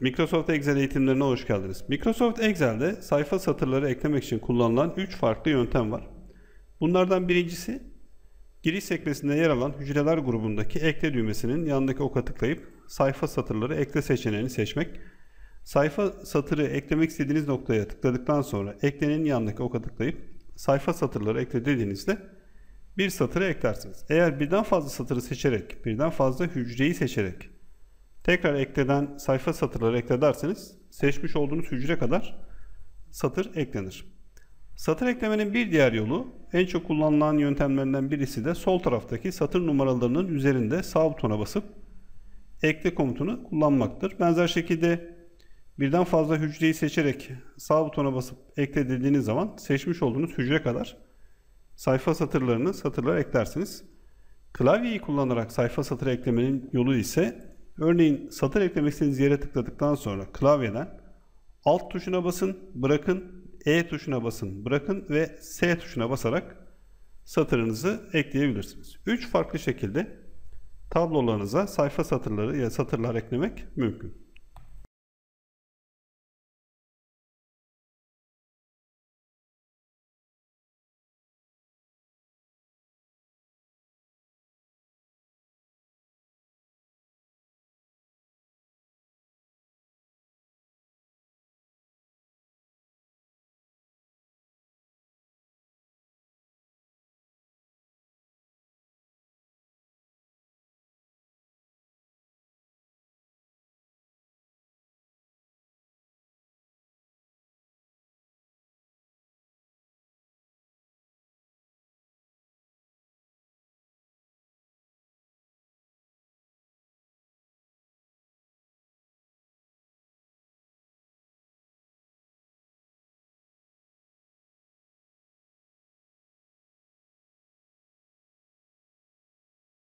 Microsoft Excel eğitimlerine hoş geldiniz. Microsoft Excel'de sayfa satırları eklemek için kullanılan 3 farklı yöntem var. Bunlardan birincisi giriş sekmesinde yer alan hücreler grubundaki ekle düğmesinin yanındaki oka tıklayıp sayfa satırları ekle seçeneğini seçmek. Sayfa satırı eklemek istediğiniz noktaya tıkladıktan sonra eklenin yanındaki oka tıklayıp sayfa satırları ekle dediğinizde bir satırı eklersiniz. Eğer birden fazla satırı seçerek, birden fazla hücreyi seçerek Tekrar ekleden sayfa satırları eklederseniz seçmiş olduğunuz hücre kadar satır eklenir. Satır eklemenin bir diğer yolu en çok kullanılan yöntemlerinden birisi de sol taraftaki satır numaralarının üzerinde sağ butona basıp ekle komutunu kullanmaktır. Benzer şekilde birden fazla hücreyi seçerek sağ butona basıp ekle dediğiniz zaman seçmiş olduğunuz hücre kadar sayfa satırlarını satırlara eklersiniz. Klavyeyi kullanarak sayfa satır eklemenin yolu ise Örneğin satır eklemek istediğiniz yere tıkladıktan sonra klavyeden alt tuşuna basın, bırakın, E tuşuna basın, bırakın ve S tuşuna basarak satırınızı ekleyebilirsiniz. 3 farklı şekilde tablolarınıza sayfa satırları ya satırlar eklemek mümkün.